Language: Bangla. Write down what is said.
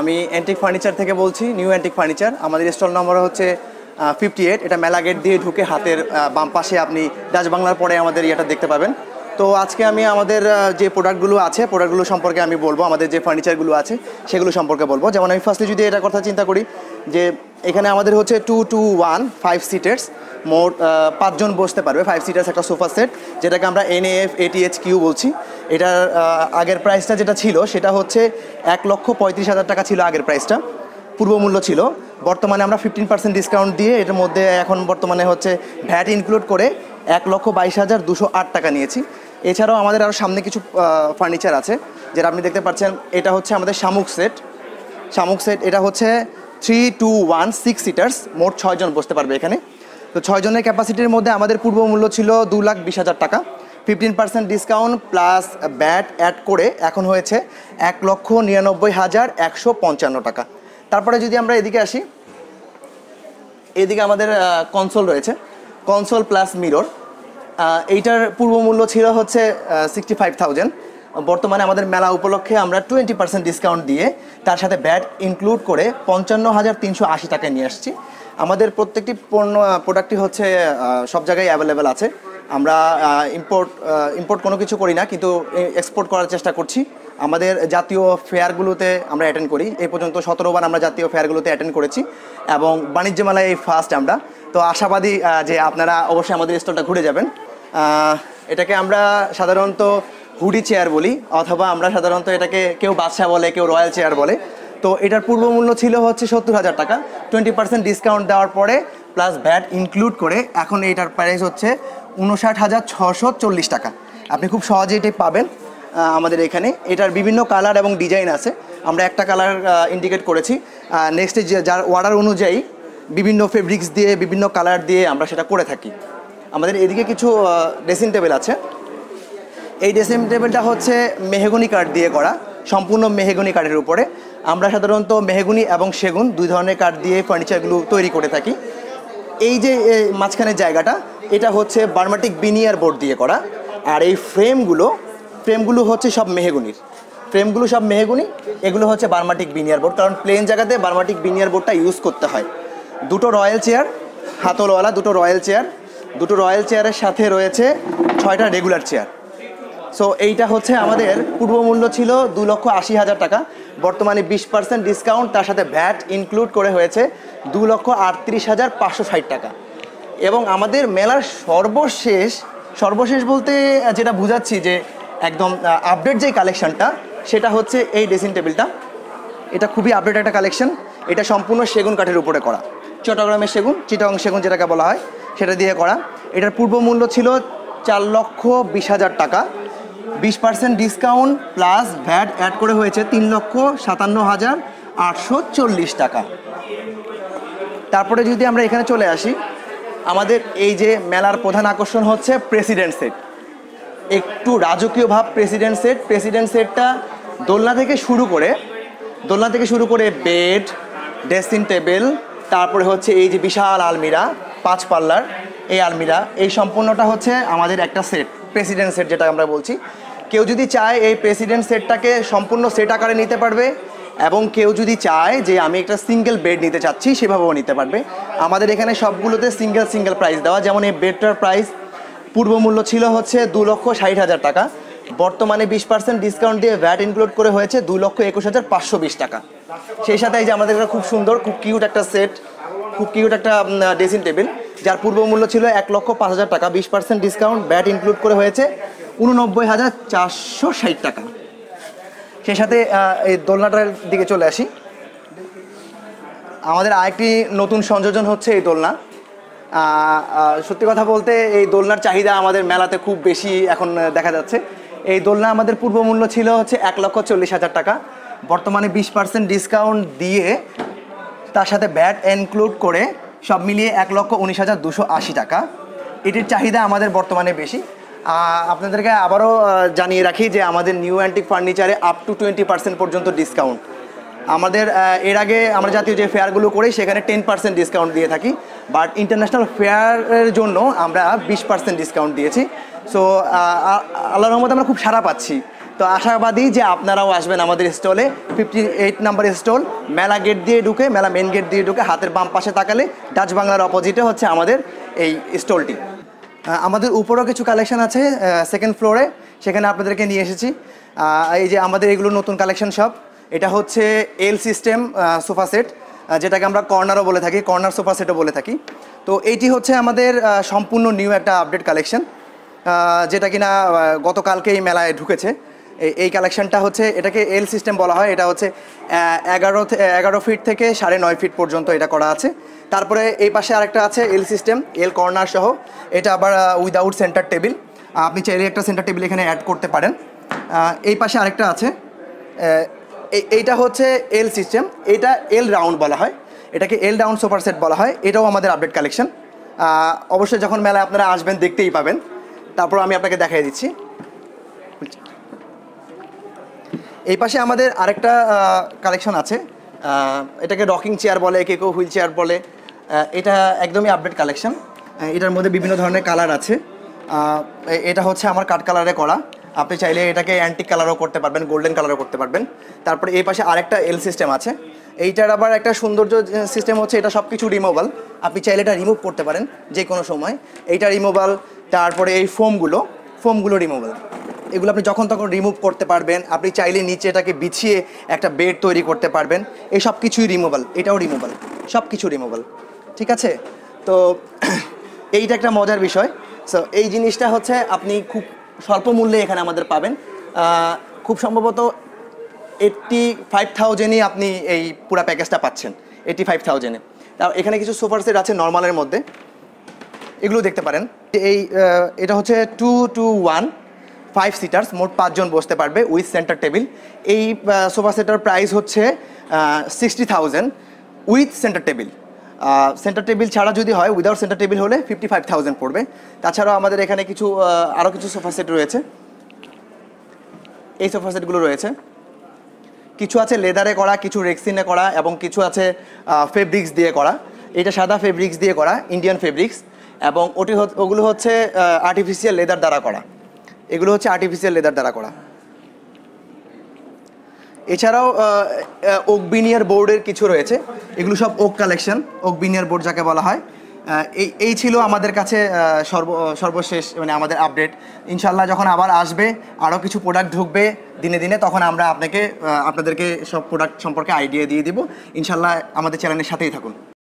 আমি অ্যান্টিক ফার্নিচার থেকে বলছি নিউ অ্যান্টিক ফার্নিচার আমাদের স্টল নম্বর হচ্ছে ফিফটি এইট এটা মেলা গেট দিয়ে ঢুকে হাতের বাম পাশে আপনি ডাচ বাংলার পরে আমাদের ইয়েটা দেখতে পাবেন তো আজকে আমি আমাদের যে প্রোডাক্টগুলো আছে প্রোডাক্টগুলো সম্পর্কে আমি বলবো আমাদের যে ফার্নিচারগুলো আছে সেগুলো সম্পর্কে বলবো যেমন আমি ফার্স্টলি যদি এটার কথা চিন্তা করি যে এখানে আমাদের হচ্ছে two two one five seaters মোট পাঁচজন বসতে পারবে ফাইভ সিটার্স একটা সোফা সেট যেটাকে আমরা এন এফ এটিএইচ কিউ বলছি এটার আগের প্রাইসটা যেটা ছিল সেটা হচ্ছে এক লক্ষ পঁয়ত্রিশ হাজার টাকা ছিল আগের প্রাইসটা পূর্বমূল্য ছিল বর্তমানে আমরা ফিফটিন পার্সেন্ট ডিসকাউন্ট দিয়ে এটার মধ্যে এখন বর্তমানে হচ্ছে ভ্যাট ইনক্লুড করে এক লক্ষ বাইশ হাজার দুশো আট টাকা নিয়েছি এছাড়াও আমাদের আরও সামনে কিছু ফার্নিচার আছে যেটা আপনি দেখতে পাচ্ছেন এটা হচ্ছে আমাদের শামুক সেট শামুক সেট এটা হচ্ছে three two one six seaters মোট ছয়জন বসতে পারবে এখানে তো ছয়জনের ক্যাপাসিটির মধ্যে আমাদের পূর্ব মূল্য ছিল দু লাখ বিশ হাজার টাকা fifteen percent discount plus VAT add করে এখন হয়েছে এক লক্ষ নিরানব্বই হাজার একশো পঞ্চান্ন টাকা তারপরে যদি আমরা এদিকে আসি এদিকে আমাদের কনসোল রয়েছে কনসোল প্লাস মিরর এইটার পূর্বমূল্য ছিল হচ্ছে সিক্সটি ফাইভ থাউজেন্ড বর্তমানে আমাদের মেলা উপলক্ষে আমরা টোয়েন্টি পার্সেন্ট ডিসকাউন্ট দিয়ে তার সাথে ব্যাট ইনক্লুড করে পঞ্চান্ন হাজার তিনশো আশি টাকায় নিয়ে আসছি আমাদের প্রত্যেকটি পণ্য প্রোডাক্টটি হচ্ছে সব জায়গায় অ্যাভেলেবেল আছে আমরা ইম্পোর্ট ইম্পোর্ট কোনো কিছু করি না কিন্তু এক্সপোর্ট করার চেষ্টা করছি আমাদের জাতীয় ফেয়ারগুলোতে আমরা অ্যাটেন্ড করি এই পর্যন্ত সতেরোবার আমরা জাতীয় ফেয়ারগুলোতে অ্যাটেন্ড করেছি এবং বাণিজ্য মেলায় এই ফার্স্ট আমরা তো আশাবাদী যে আপনারা অবশ্যই আমাদের স্টলটা ঘুরে যাবেন এটাকে আমরা সাধারণত হুডি চেয়ার বলি অথবা আমরা সাধারণত এটাকে কেউ বাদশাহ বলে কেউ রয়্যাল চেয়ার বলে তো এটার পূর্বমূল্য ছিল হচ্ছে সত্তর হাজার টাকা টোয়েন্টি পার্সেন্ট ডিসকাউন্ট দেওয়ার পরে প্লাস ভ্যাট ইনক্লুড করে এখন এটার প্রাইস হচ্ছে উনষাট হাজার ছশো চল্লিশ টাকা আপনি খুব সহজে এটি পাবেন আমাদের এখানে এটার বিভিন্ন কালার এবং ডিজাইন আছে আমরা একটা কালার ইন্ডিকেট করেছি নেক্সটে যার অর্ডার অনুযায়ী বিভিন্ন ফেব্রিক্স দিয়ে বিভিন্ন কালার দিয়ে আমরা সেটা করে থাকি আমাদের এদিকে কিছু ড্রেসিং টেবিল আছে এই ড্রেসিং টেবিলটা হচ্ছে মেহেগুনি কাঠ দিয়ে করা সম্পূর্ণ মেহেগুনি কাঠের উপরে আমরা সাধারণত মেহেগুনি এবং সেগুন দুই ধরনের কাঠ দিয়ে ফার্নিচারগুলো তৈরি করে থাকি এই যে মাঝখানের জায়গাটা এটা হচ্ছে বার্মাটিক বিনিয়ার বোর্ড দিয়ে করা আর এই ফ্রেমগুলো ফ্রেমগুলো হচ্ছে সব মেহেগুনির ফ্রেমগুলো সব মেহেগুনি এগুলো হচ্ছে বার্মাটিক বিনিয়ার বোর্ড কারণ প্লেন জায়গাতে বার্মাটিক বিনিয়ার বোর্ডটা ইউজ করতে হয় দুটো রয়্যাল চেয়ার হাতলওয়ালা দুটো রয়্যাল চেয়ার দুটো রয়্যাল চেয়ারের সাথে রয়েছে ছয়টা রেগুলার চেয়ার সো এইটা হচ্ছে আমাদের পূর্বমূল্য ছিল দু লক্ষ আশি হাজার টাকা বর্তমানে বিশ পার্সেন্ট ডিসকাউন্ট তার সাথে ভ্যাট ইনক্লুড করে হয়েছে দু লক্ষ আটত্রিশ হাজার পাঁচশো ষাট টাকা এবং আমাদের মেলার সর্বশেষ সর্বশেষ বলতে যেটা বুঝাচ্ছি যে একদম আপডেট যেই কালেকশানটা সেটা হচ্ছে এই ড্রেসিং টেবিলটা এটা খুবই আপডেট একটা কালেকশন এটা সম্পূর্ণ সেগুন কাঠের উপরে করা চট্টগ্রামের সেগুন চিটং সেগুন যেটাকে বলা হয় সেটা দিয়ে করা এটার পূর্ব মূল্য ছিল চার লক্ষ বিশ হাজার টাকা বিশ percent discount plus VAT add করে হয়েছে তিন লক্ষ সাতান্ন হাজার আটশো চল্লিশ টাকা তারপরে যদি আমরা এখানে চলে আসি আমাদের এই যে মেলার প্রধান আকর্ষণ হচ্ছে প্রেসিডেন্ট সেট একটু রাজকীয় ভাব প্রেসিডেন্ট সেট প্রেসিডেন্ট সেটটা দোলনা থেকে শুরু করে দোলনা থেকে শুরু করে বেড ড্রেসিং টেবিল তারপরে হচ্ছে এই যে বিশাল আলমিরা পাঁচ পাল্লার এই আলমিরা এই সম্পূর্ণটা হচ্ছে আমাদের একটা সেট প্রেসিডেন্ট সেট যেটা আমরা বলছি কেউ যদি চায় এই প্রেসিডেন্ট সেটটাকে সম্পূর্ণ সেট আকারে নিতে পারবে এবং কেউ যদি চায় যে আমি একটা সিঙ্গেল বেড নিতে চাচ্ছি সেভাবেও নিতে পারবে আমাদের এখানে সবগুলোতে সিঙ্গেল সিঙ্গেল প্রাইস দেওয়া যেমন এই বেডটার প্রাইস পূর্ব মূল্য ছিল হচ্ছে দু লক্ষ ষাট হাজার টাকা বর্তমানে বিশ পার্সেন্ট ডিসকাউন্ট দিয়ে ভ্যাট ইনক্লুড করে হয়েছে দু লক্ষ একুশ হাজার পাঁচশো বিশ টাকা সেই সাথে এই যে আমাদের খুব সুন্দর খুব কিউট একটা সেট খুব কিউট একটা ড্রেসিং টেবিল যার পূর্ব মূল্য ছিল এক লক্ষ পাঁচ হাজার টাকা বিশ পার্সেন্ট ডিসকাউন্ট ব্যাট ইনক্লুড করে হয়েছে উননব্বই হাজার চারশো ষাট টাকা সেই সাথে এই দোলনাটার দিকে চলে আসি আমাদের আরেকটি নতুন সংযোজন হচ্ছে এই দোলনা সত্যি কথা বলতে এই দোলনার চাহিদা আমাদের মেলাতে খুব বেশি এখন দেখা যাচ্ছে এই দোলনা আমাদের পূর্ব মূল্য ছিল হচ্ছে এক লক্ষ চল্লিশ হাজার টাকা বর্তমানে বিশ পার্সেন্ট ডিসকাউন্ট দিয়ে তার সাথে ব্যাট ইনক্লুড করে সব মিলিয়ে এক লক্ষ উনিশ হাজার দুশো আশি টাকা এটির চাহিদা আমাদের বর্তমানে বেশি আপনাদেরকে আবারও জানিয়ে রাখি যে আমাদের নিউ অ্যান্টিক ফার্নিচারে আপ টু টোয়েন্টি পার্সেন্ট পর্যন্ত ডিসকাউন্ট আমাদের এর আগে আমরা জাতীয় যে ফেয়ারগুলো করি সেখানে টেন পার্সেন্ট ডিসকাউন্ট দিয়ে থাকি বাট ইন্টারন্যাশনাল ফেয়ারের জন্য আমরা বিশ পার্সেন্ট ডিসকাউন্ট দিয়েছি সো আল্লাহ রহমতে আমরা খুব সারা পাচ্ছি তো আশাবাদী যে আপনারাও আসবেন আমাদের স্টলে ফিফটি এইট নাম্বার স্টল মেলা গেট দিয়ে ঢুকে মেলা মেন গেট দিয়ে ঢুকে হাতের বাম পাশে তাকালে ডাচ বাংলার অপোজিটে হচ্ছে আমাদের এই স্টলটি আমাদের উপরও কিছু কালেকশন আছে সেকেন্ড ফ্লোরে সেখানে আপনাদেরকে নিয়ে এসেছি এই যে আমাদের এগুলো নতুন কালেকশন সব এটা হচ্ছে এল সিস্টেম সোফা সেট যেটাকে আমরা কর্নারও বলে থাকি কর্নার সোফা সেটও বলে থাকি তো এইটি হচ্ছে আমাদের সম্পূর্ণ নিউ একটা আপডেট কালেকশন যেটা কিনা গতকালকে এই মেলায় ঢুকেছে এই কালেকশনটা হচ্ছে এটাকে এল সিস্টেম বলা হয় এটা হচ্ছে এগারো এগারো ফিট থেকে সাড়ে নয় ফিট পর্যন্ত এটা করা আছে তারপরে এই পাশে আরেকটা আছে এল সিস্টেম এল কর্নার সহ এটা আবার উইদাউট সেন্টার টেবিল আপনি চাইলে একটা সেন্টার টেবিল এখানে অ্যাড করতে পারেন এই পাশে আরেকটা আছে এইটা হচ্ছে এল সিস্টেম এটা এল রাউন্ড বলা হয় এটাকে এল রাউন্ড সোফার সেট বলা হয় এটাও আমাদের আপডেট কালেকশন অবশ্যই যখন মেলায় আপনারা আসবেন দেখতেই পাবেন তারপর আমি আপনাকে দেখাই দিচ্ছি এই পাশে আমাদের আরেকটা কালেকশন আছে এটাকে রকিং চেয়ার বলে কে কেউ হুইল চেয়ার বলে এটা একদমই আপডেট কালেকশন এটার মধ্যে বিভিন্ন ধরনের কালার আছে এটা হচ্ছে আমার কাঠ কালারে করা আপনি চাইলে এটাকে অ্যান্টিক কালারও করতে পারবেন গোল্ডেন কালারও করতে পারবেন তারপরে এই পাশে আরেকটা এল সিস্টেম আছে এইটার আবার একটা সৌন্দর্য সিস্টেম হচ্ছে এটা সব কিছু রিমোভাল আপনি চাইলে এটা রিমুভ করতে পারেন যে কোনো সময় এইটা রিমোভাল তারপরে এই ফোমগুলো ফোমগুলো রিমোভাল এগুলো আপনি যখন তখন রিমুভ করতে পারবেন আপনি চাইলে নিচে এটাকে বিছিয়ে একটা বেড তৈরি করতে পারবেন এই সব কিছুই রিমোভাল এটাও রিমোভাল সব কিছু রিমোভাল ঠিক আছে তো এইটা একটা মজার বিষয় সো এই জিনিসটা হচ্ছে আপনি খুব স্বল্প মূল্যে এখানে আমাদের পাবেন খুব সম্ভবত এইট্টি ফাইভ থাউজেন্ডই আপনি এই পুরো প্যাকেজটা পাচ্ছেন এইটটি ফাইভ থাউজেন্ডে তা এখানে কিছু সোফার সেট আছে নর্মালের মধ্যে এগুলো দেখতে পারেন এই এটা হচ্ছে two two one five seaters মোট পাঁচজন বসতে পারবে উইথ সেন্টার টেবিল এই সোফা সেটার প্রাইস হচ্ছে sixty thousand with centre table centre table ছাড়া যদি হয় উইদাউট সেন্টার টেবিল হলে ফিফটি ফাইভ থাউজেন্ড পড়বে তাছাড়াও আমাদের এখানে কিছু আরও কিছু সোফা সেট রয়েছে এই সোফা সেটগুলো রয়েছে কিছু আছে লেদারে করা কিছু রেক্সিনে করা এবং কিছু আছে ফেব্রিক্স দিয়ে করা এটা সাদা ফেব্রিক্স দিয়ে করা ইন্ডিয়ান ফেব্রিক্স এবং ওটি ওগুলো হচ্ছে আর্টিফিশিয়াল লেদার দ্বারা করা এগুলো হচ্ছে আর্টিফিশিয়াল লেদার দ্বারা করা এছাড়াও ওক বিনিয়ার বোর্ডের কিছু রয়েছে এগুলো সব oak collection oak veneer board যাকে বলা হয় এই এই ছিল আমাদের কাছে সর্ব সর্বশেষ মানে আমাদের আপডেট ইনশাল্লাহ যখন আবার আসবে আরও কিছু প্রোডাক্ট ঢুকবে দিনে দিনে তখন আমরা আপনাকে আপনাদেরকে সব প্রোডাক্ট সম্পর্কে আইডিয়া দিয়ে দিব ইনশাল্লাহ আমাদের চ্যানেলের সাথেই থাকুন